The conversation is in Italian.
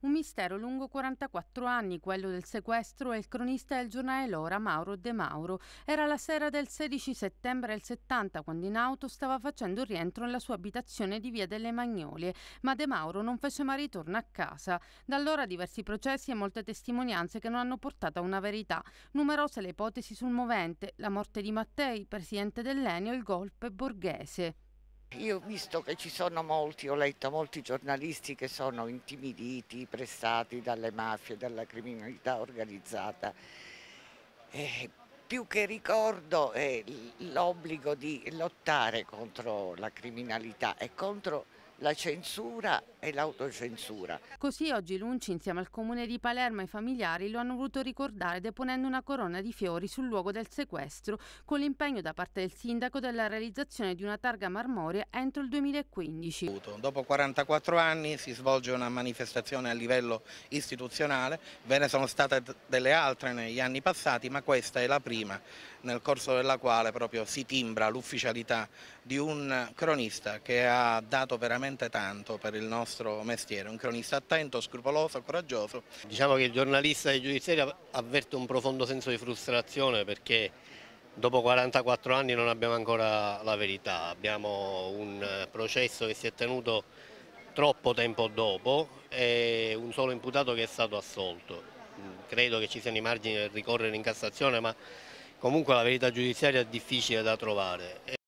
Un mistero lungo 44 anni, quello del sequestro, è il cronista del giornale Lora, Mauro De Mauro. Era la sera del 16 settembre del 70 quando in auto stava facendo rientro nella sua abitazione di Via delle Magnolie, ma De Mauro non fece mai ritorno a casa. Da allora diversi processi e molte testimonianze che non hanno portato a una verità. Numerose le ipotesi sul movente, la morte di Mattei, presidente dell'Enio, il golpe borghese. Io ho visto che ci sono molti, ho letto molti giornalisti che sono intimiditi, prestati dalle mafie, dalla criminalità organizzata. Eh, più che ricordo è l'obbligo di lottare contro la criminalità e contro la censura e l'autocensura. Così oggi l'UNCI insieme al Comune di Palermo e ai familiari lo hanno voluto ricordare deponendo una corona di fiori sul luogo del sequestro con l'impegno da parte del sindaco della realizzazione di una targa marmorea entro il 2015. Dopo 44 anni si svolge una manifestazione a livello istituzionale, ve ne sono state delle altre negli anni passati ma questa è la prima nel corso della quale proprio si timbra l'ufficialità di un cronista che ha dato veramente veramente tanto per il nostro mestiere, un cronista attento, scrupoloso, coraggioso. Diciamo che il giornalista di giudiziaria avverte un profondo senso di frustrazione perché dopo 44 anni non abbiamo ancora la verità, abbiamo un eh, processo che si è tenuto troppo tempo dopo e un solo imputato che è stato assolto. Mm, credo che ci siano i margini per ricorrere in Cassazione ma comunque la verità giudiziaria è difficile da trovare.